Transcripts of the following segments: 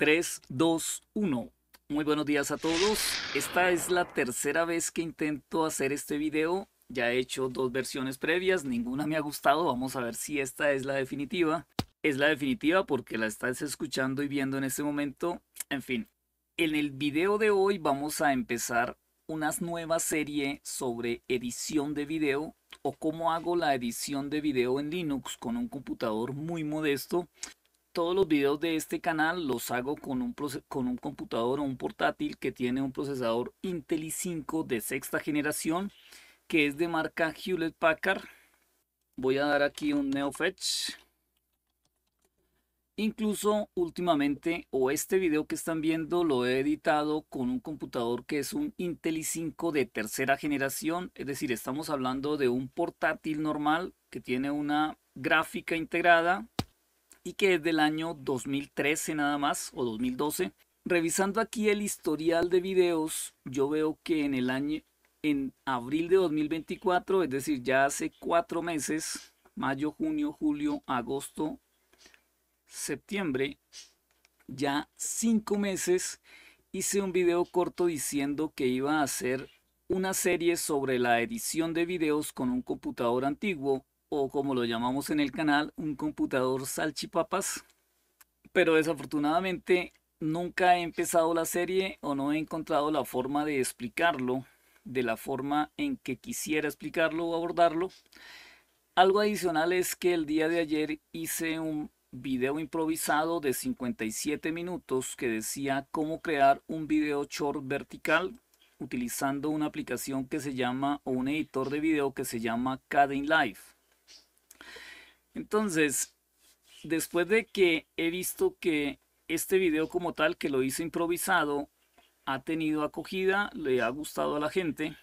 3, 2, 1. Muy buenos días a todos. Esta es la tercera vez que intento hacer este video. Ya he hecho dos versiones previas, ninguna me ha gustado. Vamos a ver si esta es la definitiva. Es la definitiva porque la estás escuchando y viendo en este momento. En fin, en el video de hoy vamos a empezar una nueva serie sobre edición de video o cómo hago la edición de video en Linux con un computador muy modesto todos los videos de este canal los hago con un, con un computador o un portátil que tiene un procesador Intel i5 de sexta generación que es de marca Hewlett Packard. Voy a dar aquí un NeoFetch. Incluso últimamente o este video que están viendo lo he editado con un computador que es un Intel i5 de tercera generación. Es decir, estamos hablando de un portátil normal que tiene una gráfica integrada y que es del año 2013 nada más o 2012. Revisando aquí el historial de videos, yo veo que en el año, en abril de 2024, es decir, ya hace cuatro meses, mayo, junio, julio, agosto, septiembre, ya cinco meses, hice un video corto diciendo que iba a hacer una serie sobre la edición de videos con un computador antiguo o como lo llamamos en el canal, un computador salchipapas. Pero desafortunadamente nunca he empezado la serie o no he encontrado la forma de explicarlo de la forma en que quisiera explicarlo o abordarlo. Algo adicional es que el día de ayer hice un video improvisado de 57 minutos que decía cómo crear un video short vertical utilizando una aplicación que se llama o un editor de video que se llama Caden Live. Entonces, después de que he visto que este video como tal, que lo hice improvisado, ha tenido acogida, le ha gustado a la gente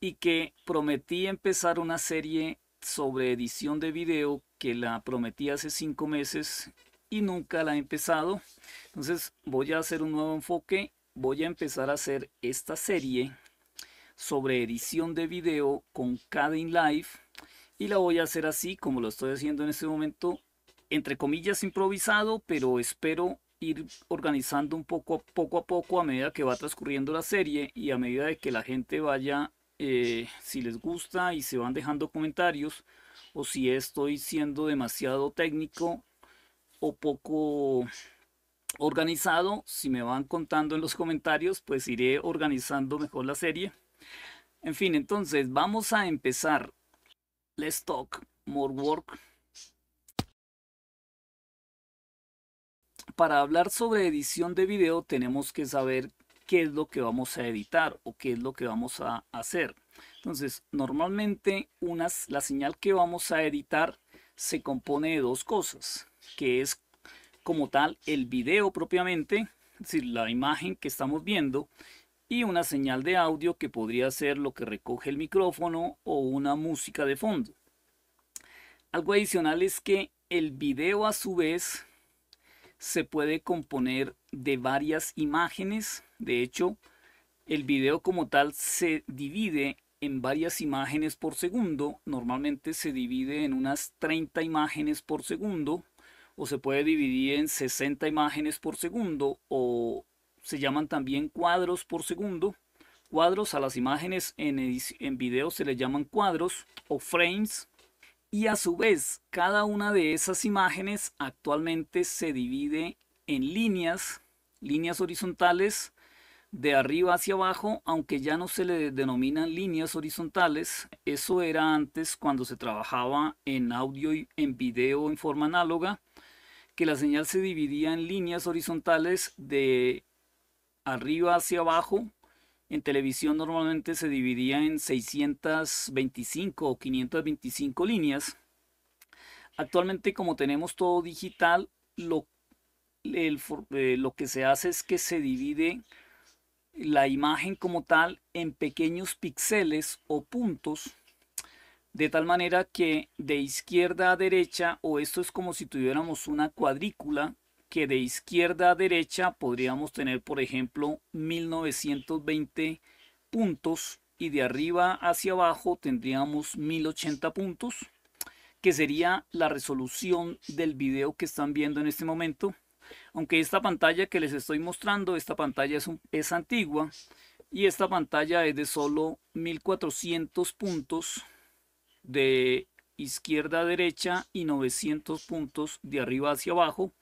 y que prometí empezar una serie sobre edición de video que la prometí hace cinco meses y nunca la he empezado. Entonces voy a hacer un nuevo enfoque, voy a empezar a hacer esta serie sobre edición de video con Caden Live y la voy a hacer así como lo estoy haciendo en este momento, entre comillas improvisado, pero espero ir organizando un poco a poco a poco a medida que va transcurriendo la serie y a medida de que la gente vaya, eh, si les gusta y se van dejando comentarios o si estoy siendo demasiado técnico o poco organizado, si me van contando en los comentarios, pues iré organizando mejor la serie. En fin, entonces vamos a empezar Let's talk more work. Para hablar sobre edición de video tenemos que saber qué es lo que vamos a editar o qué es lo que vamos a hacer. Entonces, normalmente unas, la señal que vamos a editar se compone de dos cosas, que es como tal el video propiamente, es decir, la imagen que estamos viendo y una señal de audio que podría ser lo que recoge el micrófono o una música de fondo. Algo adicional es que el video a su vez se puede componer de varias imágenes. De hecho, el video como tal se divide en varias imágenes por segundo. Normalmente se divide en unas 30 imágenes por segundo o se puede dividir en 60 imágenes por segundo o se llaman también cuadros por segundo. Cuadros a las imágenes en, en video se le llaman cuadros o frames. Y a su vez, cada una de esas imágenes actualmente se divide en líneas, líneas horizontales de arriba hacia abajo, aunque ya no se le denominan líneas horizontales. Eso era antes cuando se trabajaba en audio y en video en forma análoga, que la señal se dividía en líneas horizontales de arriba hacia abajo. En televisión normalmente se dividía en 625 o 525 líneas. Actualmente como tenemos todo digital, lo, eh, lo que se hace es que se divide la imagen como tal en pequeños píxeles o puntos de tal manera que de izquierda a derecha o esto es como si tuviéramos una cuadrícula que de izquierda a derecha podríamos tener, por ejemplo, 1920 puntos y de arriba hacia abajo tendríamos 1080 puntos, que sería la resolución del video que están viendo en este momento. Aunque esta pantalla que les estoy mostrando, esta pantalla es, es antigua y esta pantalla es de solo 1400 puntos de izquierda a derecha y 900 puntos de arriba hacia abajo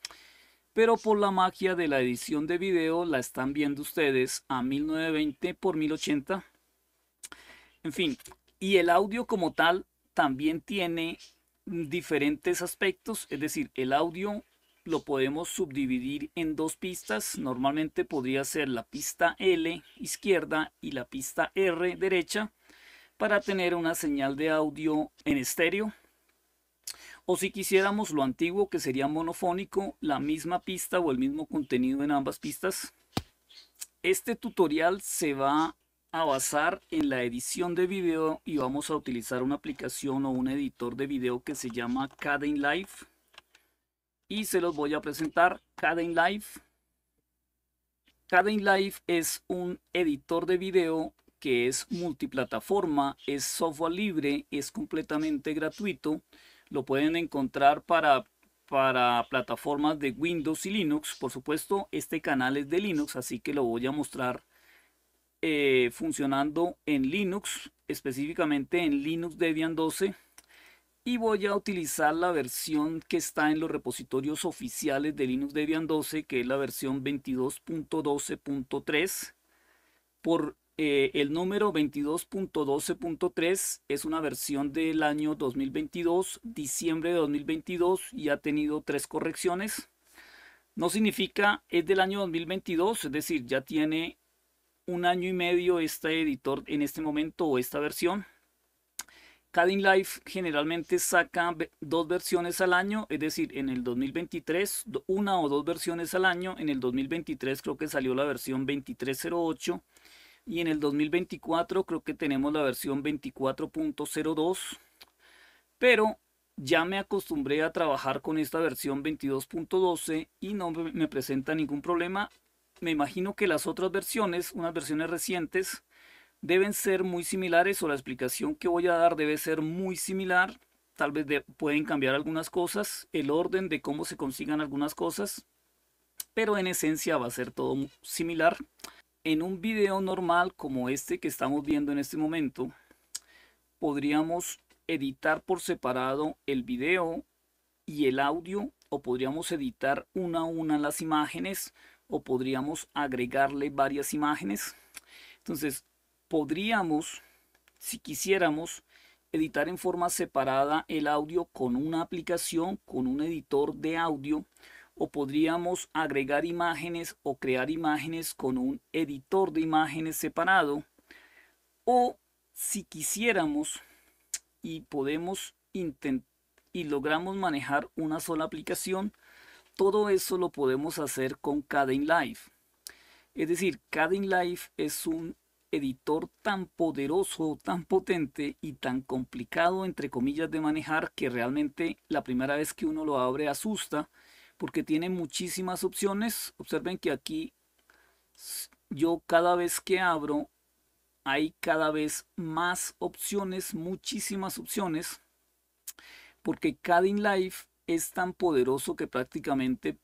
pero por la magia de la edición de video la están viendo ustedes a 1920 por 1080. En fin, y el audio como tal también tiene diferentes aspectos, es decir, el audio lo podemos subdividir en dos pistas, normalmente podría ser la pista L izquierda y la pista R derecha para tener una señal de audio en estéreo o si quisiéramos lo antiguo que sería monofónico, la misma pista o el mismo contenido en ambas pistas. Este tutorial se va a basar en la edición de video y vamos a utilizar una aplicación o un editor de video que se llama Caden Life y se los voy a presentar Caden Life, es un editor de video que es multiplataforma, es software libre, es completamente gratuito lo pueden encontrar para, para plataformas de Windows y Linux. Por supuesto, este canal es de Linux, así que lo voy a mostrar eh, funcionando en Linux, específicamente en Linux Debian 12. Y voy a utilizar la versión que está en los repositorios oficiales de Linux Debian 12, que es la versión 22.12.3. Por eh, el número 22.12.3 es una versión del año 2022, diciembre de 2022, y ha tenido tres correcciones. No significa es del año 2022, es decir, ya tiene un año y medio este editor en este momento o esta versión. Cadin Life generalmente saca dos versiones al año, es decir, en el 2023 una o dos versiones al año. En el 2023 creo que salió la versión 2308 y en el 2024 creo que tenemos la versión 24.02. Pero ya me acostumbré a trabajar con esta versión 22.12 y no me presenta ningún problema. Me imagino que las otras versiones, unas versiones recientes, deben ser muy similares o la explicación que voy a dar debe ser muy similar. Tal vez pueden cambiar algunas cosas, el orden de cómo se consigan algunas cosas, pero en esencia va a ser todo similar en un video normal como este que estamos viendo en este momento, podríamos editar por separado el video y el audio o podríamos editar una a una las imágenes o podríamos agregarle varias imágenes. Entonces, podríamos, si quisiéramos, editar en forma separada el audio con una aplicación, con un editor de audio o podríamos agregar imágenes o crear imágenes con un editor de imágenes separado o si quisiéramos y podemos y logramos manejar una sola aplicación, todo eso lo podemos hacer con Caden Es decir, Caden es un editor tan poderoso, tan potente y tan complicado, entre comillas, de manejar que realmente la primera vez que uno lo abre asusta porque tiene muchísimas opciones. Observen que aquí yo cada vez que abro hay cada vez más opciones, muchísimas opciones, porque cada es tan poderoso que prácticamente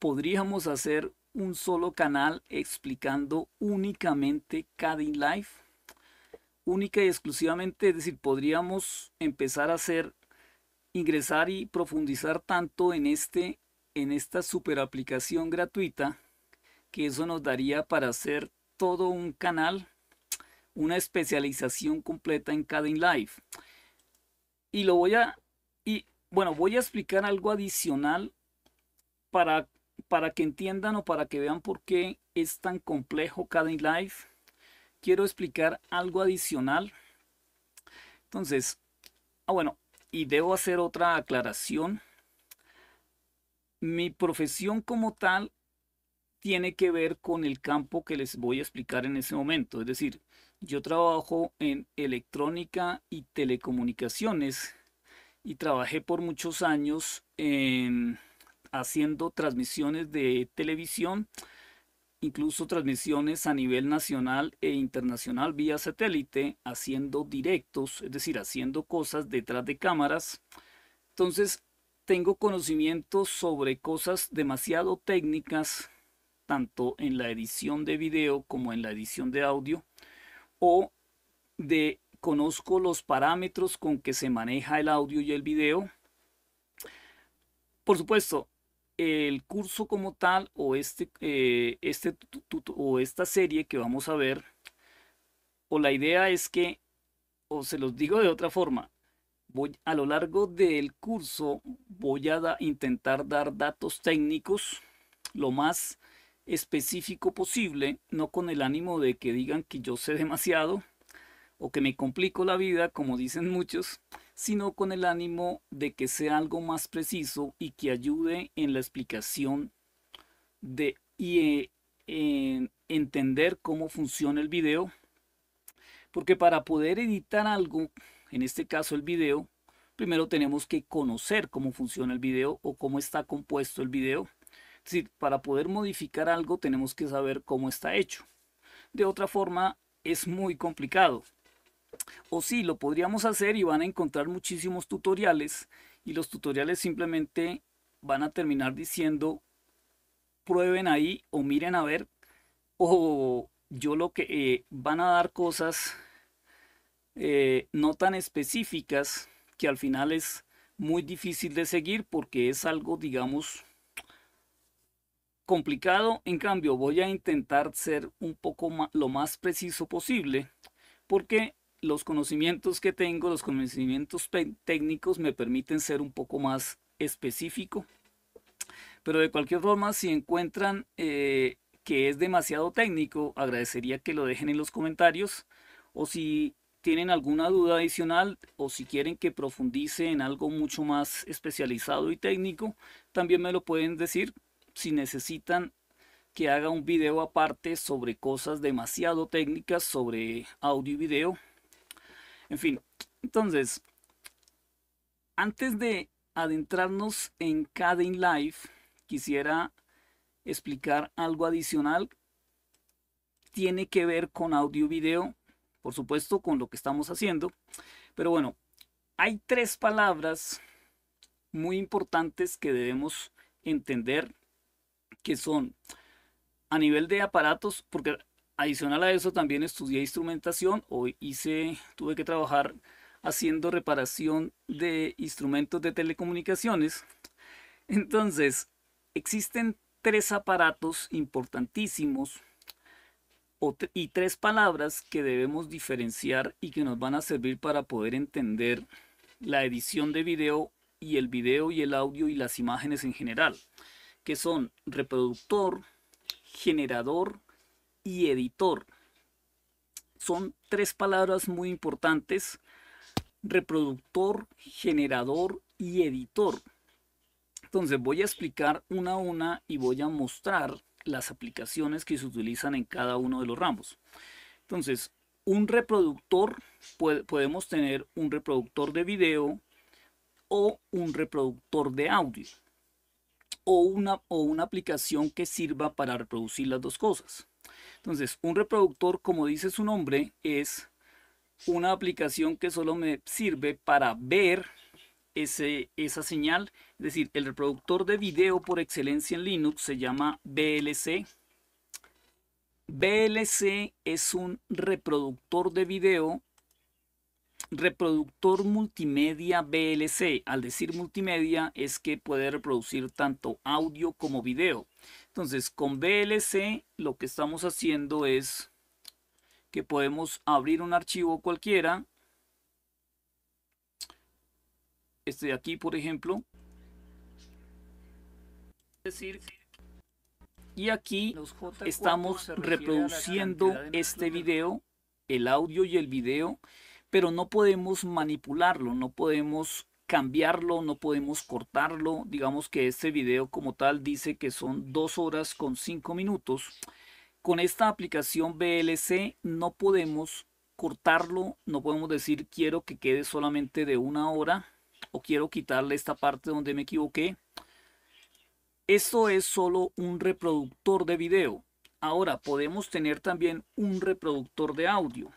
podríamos hacer un solo canal explicando únicamente cada única y exclusivamente, es decir, podríamos empezar a hacer ingresar y profundizar tanto en este en esta super aplicación gratuita que eso nos daría para hacer todo un canal, una especialización completa en Cadena Live. Y lo voy a, y bueno, voy a explicar algo adicional para, para que entiendan o para que vean por qué es tan complejo Cadena Live. Quiero explicar algo adicional. Entonces, ah bueno, y debo hacer otra aclaración mi profesión como tal tiene que ver con el campo que les voy a explicar en ese momento. Es decir, yo trabajo en electrónica y telecomunicaciones y trabajé por muchos años haciendo transmisiones de televisión, incluso transmisiones a nivel nacional e internacional vía satélite, haciendo directos, es decir, haciendo cosas detrás de cámaras. Entonces, tengo conocimientos sobre cosas demasiado técnicas, tanto en la edición de video como en la edición de audio, o de conozco los parámetros con que se maneja el audio y el video. Por supuesto, el curso como tal o, este, eh, este, o esta serie que vamos a ver, o la idea es que, o se los digo de otra forma, a lo largo del curso voy a intentar dar datos técnicos lo más específico posible, no con el ánimo de que digan que yo sé demasiado o que me complico la vida, como dicen muchos, sino con el ánimo de que sea algo más preciso y que ayude en la explicación de y eh, en entender cómo funciona el video, porque para poder editar algo en este caso el video, primero tenemos que conocer cómo funciona el video o cómo está compuesto el video. Es decir, para poder modificar algo tenemos que saber cómo está hecho. De otra forma, es muy complicado. O si, lo podríamos hacer y van a encontrar muchísimos tutoriales y los tutoriales simplemente van a terminar diciendo prueben ahí o miren a ver o yo lo que eh, van a dar cosas eh, no tan específicas que al final es muy difícil de seguir porque es algo, digamos, complicado. En cambio, voy a intentar ser un poco lo más preciso posible porque los conocimientos que tengo, los conocimientos técnicos me permiten ser un poco más específico. Pero de cualquier forma, si encuentran eh, que es demasiado técnico, agradecería que lo dejen en los comentarios. O si tienen alguna duda adicional o si quieren que profundice en algo mucho más especializado y técnico, también me lo pueden decir. Si necesitan que haga un video aparte sobre cosas demasiado técnicas, sobre audio y video. En fin, entonces, antes de adentrarnos en Caden Live, quisiera explicar algo adicional. Tiene que ver con audio-video y por supuesto, con lo que estamos haciendo. Pero bueno, hay tres palabras muy importantes que debemos entender que son a nivel de aparatos, porque adicional a eso también estudié instrumentación o hice, tuve que trabajar haciendo reparación de instrumentos de telecomunicaciones. Entonces, existen tres aparatos importantísimos y tres palabras que debemos diferenciar y que nos van a servir para poder entender la edición de video y el video y el audio y las imágenes en general, que son reproductor, generador y editor. Son tres palabras muy importantes, reproductor, generador y editor. Entonces voy a explicar una a una y voy a mostrar las aplicaciones que se utilizan en cada uno de los ramos. Entonces, un reproductor, podemos tener un reproductor de video o un reproductor de audio o una, o una aplicación que sirva para reproducir las dos cosas. Entonces, un reproductor, como dice su nombre, es una aplicación que solo me sirve para ver ese, esa señal es decir, el reproductor de video por excelencia en Linux se llama VLC. VLC es un reproductor de video, reproductor multimedia VLC. Al decir multimedia es que puede reproducir tanto audio como video. Entonces, con VLC lo que estamos haciendo es que podemos abrir un archivo cualquiera. Este de aquí, por ejemplo, y aquí estamos reproduciendo este video, el audio y el video, pero no podemos manipularlo, no podemos cambiarlo, no podemos cortarlo. Digamos que este video como tal dice que son dos horas con cinco minutos. Con esta aplicación VLC no podemos cortarlo, no podemos decir quiero que quede solamente de una hora o quiero quitarle esta parte donde me equivoqué esto es solo un reproductor de video. Ahora podemos tener también un reproductor de audio.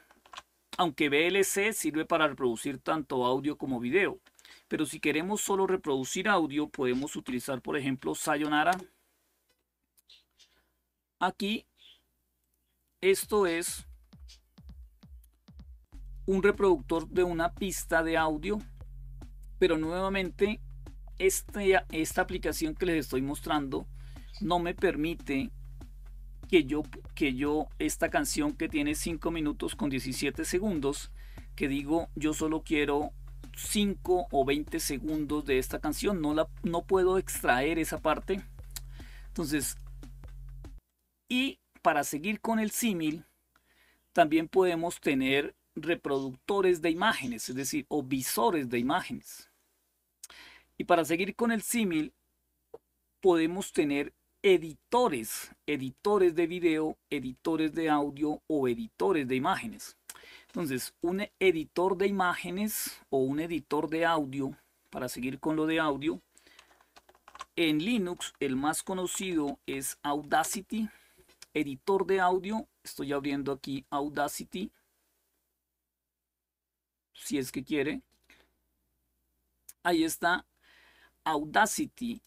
Aunque VLC sirve para reproducir tanto audio como video. Pero si queremos solo reproducir audio, podemos utilizar, por ejemplo, Sayonara. Aquí, esto es un reproductor de una pista de audio. Pero nuevamente este, esta aplicación que les estoy mostrando no me permite que yo, que yo esta canción que tiene 5 minutos con 17 segundos, que digo yo solo quiero 5 o 20 segundos de esta canción, no, la, no puedo extraer esa parte. Entonces, y para seguir con el símil, también podemos tener reproductores de imágenes, es decir, o visores de imágenes. Y para seguir con el símil, podemos tener editores, editores de video, editores de audio o editores de imágenes. Entonces, un editor de imágenes o un editor de audio, para seguir con lo de audio, en Linux el más conocido es Audacity, editor de audio. Estoy abriendo aquí Audacity, si es que quiere. Ahí está Audacity.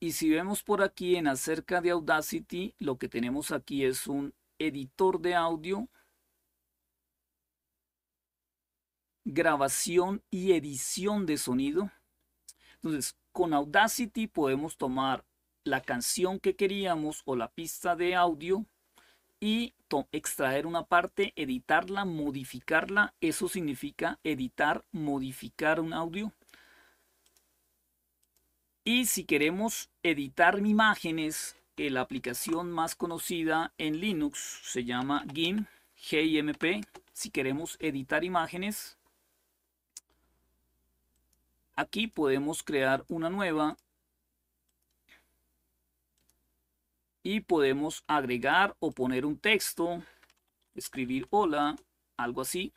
Y si vemos por aquí en acerca de Audacity, lo que tenemos aquí es un editor de audio, grabación y edición de sonido. Entonces, con Audacity podemos tomar la canción que queríamos o la pista de audio y extraer una parte, editarla, modificarla. Eso significa editar, modificar un audio. Y si queremos editar imágenes, eh, la aplicación más conocida en Linux se llama GIMP, Si queremos editar imágenes, aquí podemos crear una nueva y podemos agregar o poner un texto, escribir hola, algo así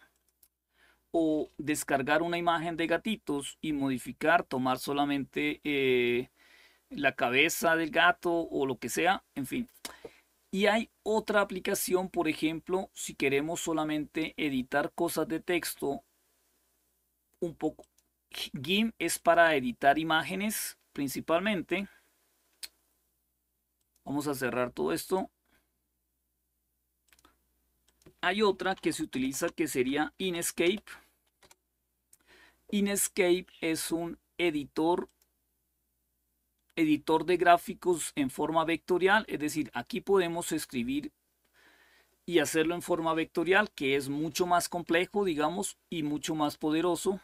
o descargar una imagen de gatitos y modificar, tomar solamente eh, la cabeza del gato o lo que sea, en fin. Y hay otra aplicación, por ejemplo, si queremos solamente editar cosas de texto, un poco. GIMP es para editar imágenes principalmente. Vamos a cerrar todo esto hay otra que se utiliza que sería Inescape. Inescape es un editor editor de gráficos en forma vectorial, es decir, aquí podemos escribir y hacerlo en forma vectorial, que es mucho más complejo, digamos, y mucho más poderoso.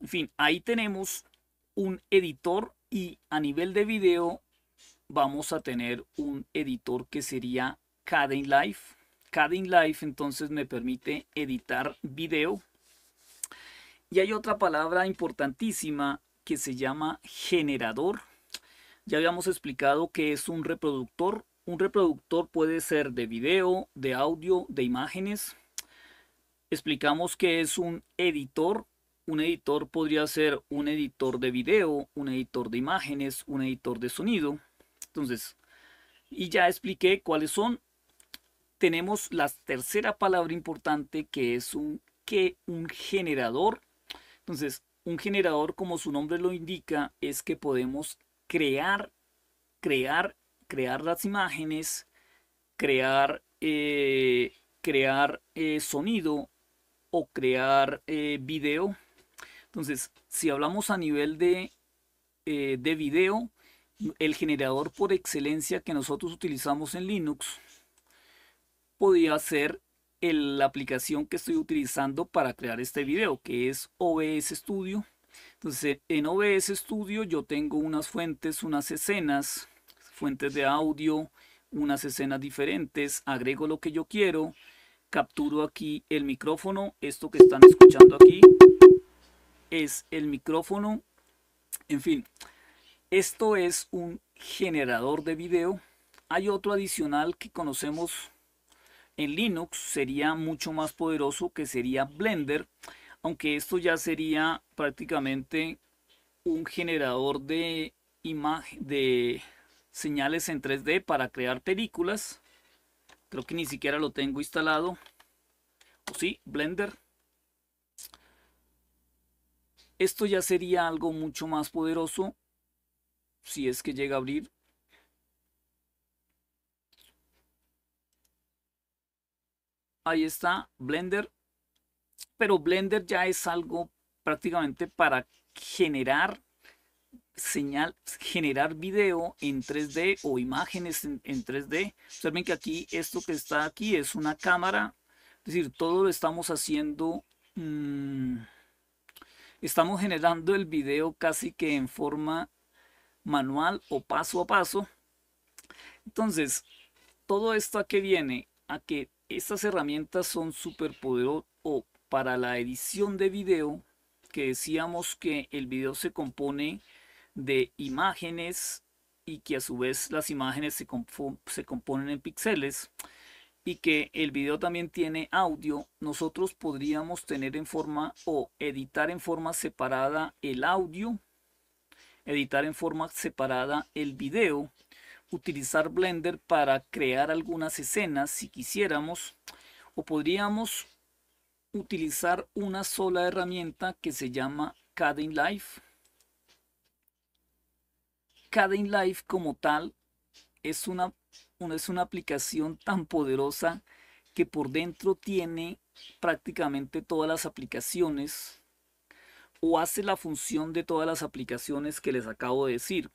En fin, ahí tenemos un editor y a nivel de video vamos a tener un editor que sería Life. life in Life entonces me permite editar video. Y hay otra palabra importantísima que se llama generador. Ya habíamos explicado que es un reproductor. Un reproductor puede ser de video, de audio, de imágenes. Explicamos que es un editor. Un editor podría ser un editor de video, un editor de imágenes, un editor de sonido. Entonces, y ya expliqué cuáles son tenemos la tercera palabra importante que es un un generador. Entonces, un generador, como su nombre lo indica, es que podemos crear, crear, crear las imágenes, crear, eh, crear eh, sonido o crear eh, video. Entonces, si hablamos a nivel de, de video, el generador por excelencia que nosotros utilizamos en Linux podría ser la aplicación que estoy utilizando para crear este video, que es OBS Studio. Entonces, en OBS Studio yo tengo unas fuentes, unas escenas, fuentes de audio, unas escenas diferentes, agrego lo que yo quiero, capturo aquí el micrófono, esto que están escuchando aquí es el micrófono, en fin, esto es un generador de video. Hay otro adicional que conocemos en Linux sería mucho más poderoso que sería Blender, aunque esto ya sería prácticamente un generador de, de señales en 3D para crear películas. Creo que ni siquiera lo tengo instalado. O sí, Blender. Esto ya sería algo mucho más poderoso si es que llega a abrir ahí está Blender, pero Blender ya es algo prácticamente para generar señal, generar video en 3D o imágenes en, 3D. Observen que aquí esto que está aquí es una cámara, es decir, todo lo estamos haciendo, mm, estamos generando el video casi que en forma manual o paso a paso. Entonces, todo esto que viene, a que estas herramientas son súper poderosas para la edición de video, que decíamos que el video se compone de imágenes y que a su vez las imágenes se, componen en píxeles y que el video también tiene audio, nosotros podríamos tener en forma o editar en forma separada el audio, editar en forma separada el video utilizar Blender para crear algunas escenas si quisiéramos o podríamos utilizar una sola herramienta que se llama in Life. in Life como tal es una, es una aplicación tan poderosa que por dentro tiene prácticamente todas las aplicaciones o hace la función de todas las aplicaciones que les acabo de decir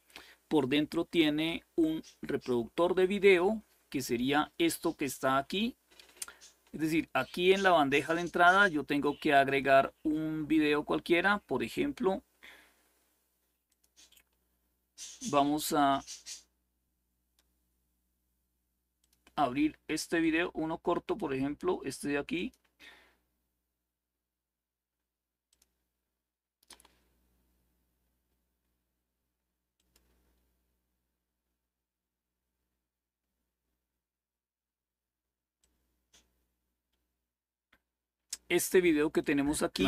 por dentro tiene un reproductor de video que sería esto que está aquí es decir aquí en la bandeja de entrada yo tengo que agregar un video cualquiera por ejemplo vamos a abrir este video uno corto por ejemplo este de aquí este video que tenemos aquí.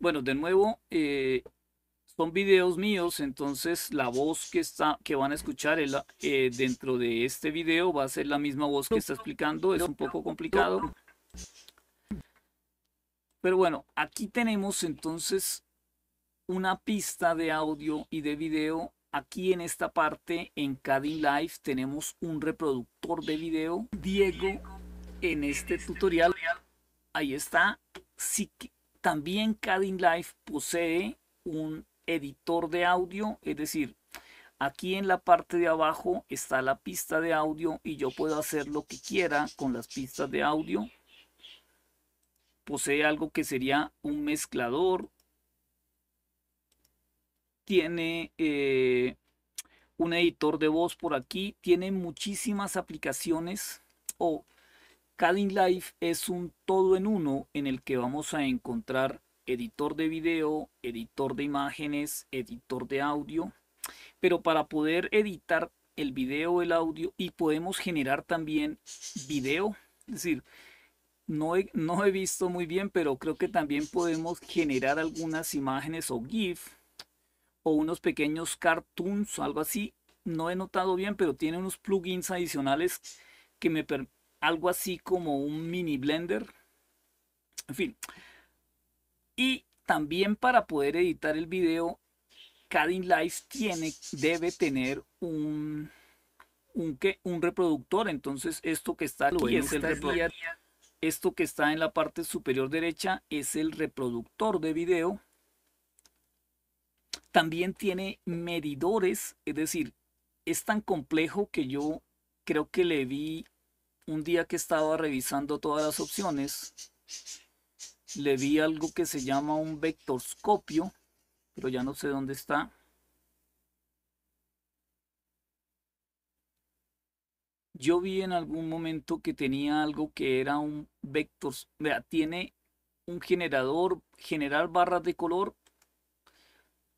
Bueno, de nuevo, eh, son videos míos, entonces la voz que, está, que van a escuchar eh, dentro de este video va a ser la misma voz que está explicando, es un poco complicado. Pero bueno, aquí tenemos entonces una pista de audio y de video. Aquí en esta parte, en caddy Live, tenemos un reproductor de video, Diego en este tutorial. Ahí está. Sí, también Cadin Live posee un editor de audio, es decir, aquí en la parte de abajo está la pista de audio y yo puedo hacer lo que quiera con las pistas de audio. Posee algo que sería un mezclador. Tiene eh, un editor de voz por aquí. Tiene muchísimas aplicaciones o Cadin Life es un todo en uno en el que vamos a encontrar editor de video, editor de imágenes, editor de audio. Pero para poder editar el video, el audio y podemos generar también video. Es decir, no he, no he visto muy bien, pero creo que también podemos generar algunas imágenes o GIF o unos pequeños cartoons o algo así. No he notado bien, pero tiene unos plugins adicionales que me, permiten, algo así como un mini blender. En fin. Y también para poder editar el video, cada Lights tiene, debe tener un, un, un reproductor. Entonces esto que está aquí es el reproductor. Esto que está en la parte superior derecha es el reproductor de video. También tiene medidores, es decir, es tan complejo que yo creo que le vi un día que estaba revisando todas las opciones, le vi algo que se llama un vectorscopio, pero ya no sé dónde está. Yo vi en algún momento que tenía algo que era un vector, vea, tiene un generador, generar barras de color,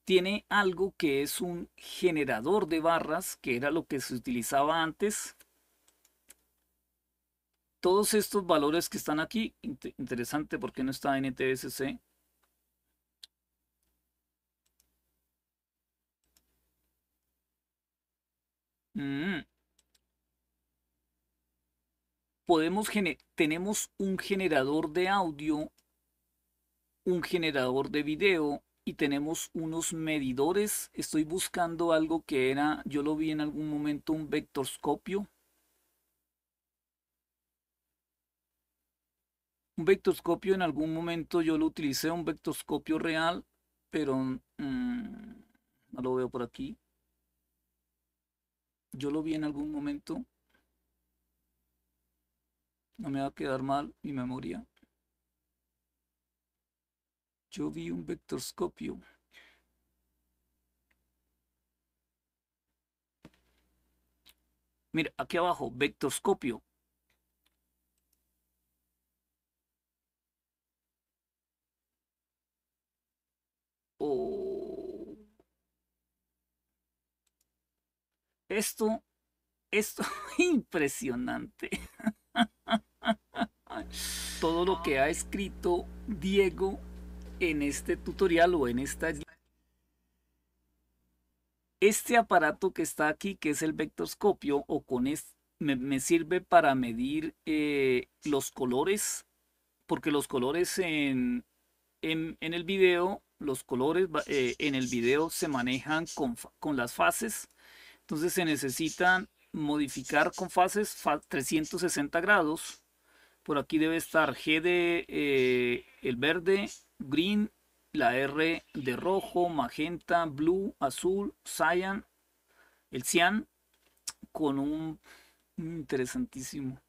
tiene algo que es un generador de barras, que era lo que se utilizaba antes, todos estos valores que están aquí, interesante porque no está NTSC. Mm. Podemos tenemos un generador de audio, un generador de video y tenemos unos medidores. Estoy buscando algo que era, yo lo vi en algún momento, un vectorscopio Un vectoscopio en algún momento yo lo utilicé, un vectoscopio real, pero mm, no lo veo por aquí. Yo lo vi en algún momento. No me va a quedar mal mi memoria. Yo vi un vectorscopio. Mira, aquí abajo, vectorscopio. Esto, esto, impresionante. Todo lo que ha escrito Diego en este tutorial o en esta... Este aparato que está aquí, que es el vectorscopio, o con esto, me, sirve para medir eh, los colores, porque los colores en, el video, los colores eh, en el video se manejan con, con las fases entonces se necesitan modificar con fases 360 grados. Por aquí debe estar G de eh, el verde, green, la R de rojo, magenta, blue, azul, cyan, el cyan, con un interesantísimo.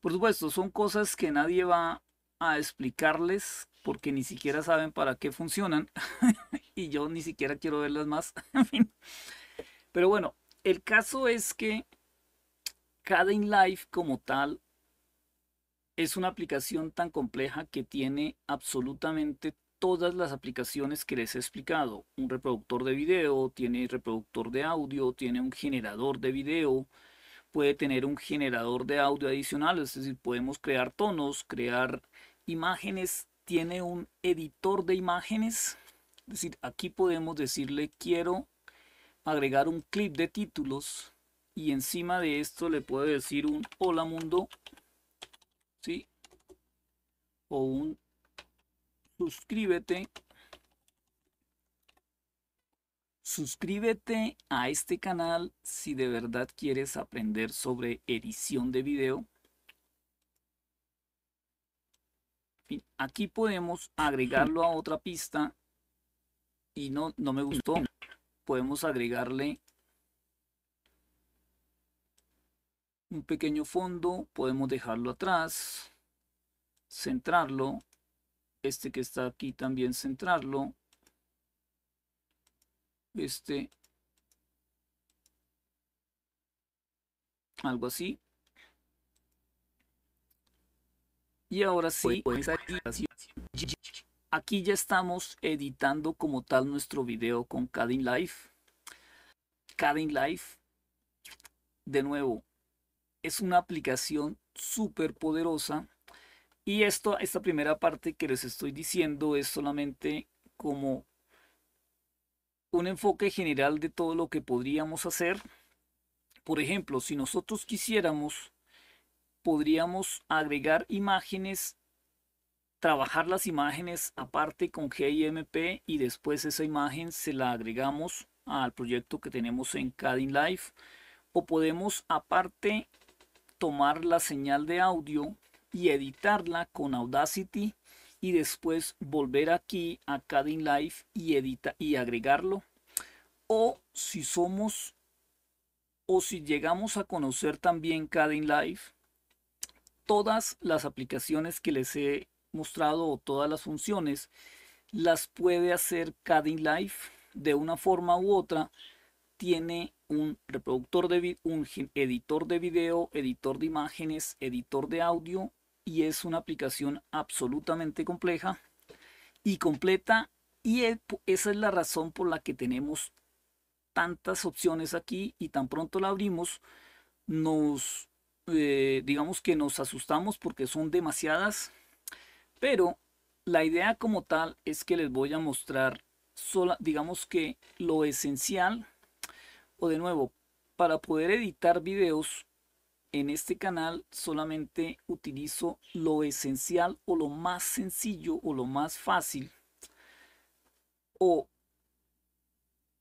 Por supuesto, son cosas que nadie va a explicarles porque ni siquiera saben para qué funcionan y yo ni siquiera quiero verlas más. en fin. Pero bueno, el caso es que cada InLife como tal es una aplicación tan compleja que tiene absolutamente todas las aplicaciones que les he explicado. Un reproductor de video, tiene reproductor de audio, tiene un generador de video, puede tener un generador de audio adicional, es decir, podemos crear tonos, crear imágenes, tiene un editor de imágenes, es decir, aquí podemos decirle quiero agregar un clip de títulos y encima de esto le puedo decir un hola mundo ¿sí? o un suscríbete suscríbete a este canal si de verdad quieres aprender sobre edición de video aquí podemos agregarlo a otra pista y no, no me gustó podemos agregarle un pequeño fondo, podemos dejarlo atrás, centrarlo, este que está aquí también centrarlo, este, algo así. Y ahora sí, Aquí ya estamos editando como tal nuestro video con Cadin Life. Cadin Life, de nuevo, es una aplicación súper poderosa. Y esto, esta primera parte que les estoy diciendo es solamente como un enfoque general de todo lo que podríamos hacer. Por ejemplo, si nosotros quisiéramos, podríamos agregar imágenes trabajar las imágenes aparte con GIMP y después esa imagen se la agregamos al proyecto que tenemos en Cadin Live o podemos aparte tomar la señal de audio y editarla con Audacity y después volver aquí a Cadin Live y editar y agregarlo o si somos o si llegamos a conocer también Cadin Live todas las aplicaciones que les he mostrado todas las funciones, las puede hacer Caddy Life de una forma u otra. Tiene un reproductor de un editor de video, editor de imágenes, editor de audio y es una aplicación absolutamente compleja y completa y esa es la razón por la que tenemos tantas opciones aquí y tan pronto la abrimos nos eh, digamos que nos asustamos porque son demasiadas pero la idea como tal es que les voy a mostrar, sola, digamos que lo esencial, o de nuevo, para poder editar videos en este canal solamente utilizo lo esencial o lo más sencillo o lo más fácil. O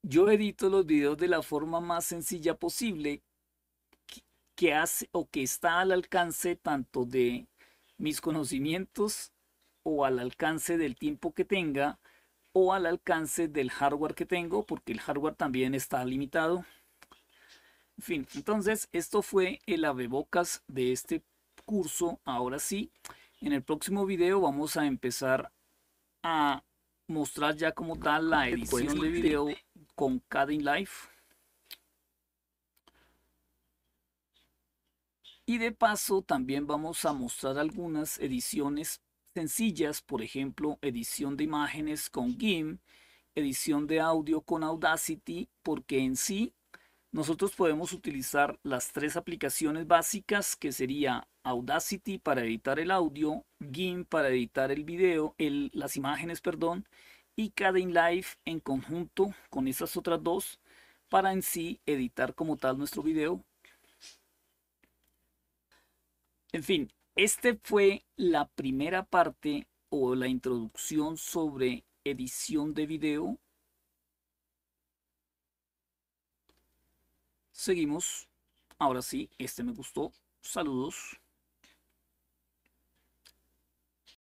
yo edito los videos de la forma más sencilla posible que hace o que está al alcance tanto de mis conocimientos o al alcance del tiempo que tenga o al alcance del hardware que tengo, porque el hardware también está limitado. En fin, entonces esto fue el avebocas de este curso. Ahora sí, en el próximo video vamos a empezar a mostrar ya cómo tal la edición de video con Cadin Life. Y de paso también vamos a mostrar algunas ediciones sencillas, por ejemplo, edición de imágenes con GIMP, edición de audio con Audacity, porque en sí nosotros podemos utilizar las tres aplicaciones básicas que sería Audacity para editar el audio, GIMP para editar el video, las imágenes, perdón, y Caden Live en conjunto con esas otras dos para en sí editar como tal nuestro video. En fin, este fue la primera parte o la introducción sobre edición de video. Seguimos. Ahora sí, este me gustó. Saludos.